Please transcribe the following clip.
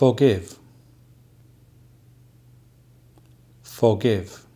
Forgive. Forgive.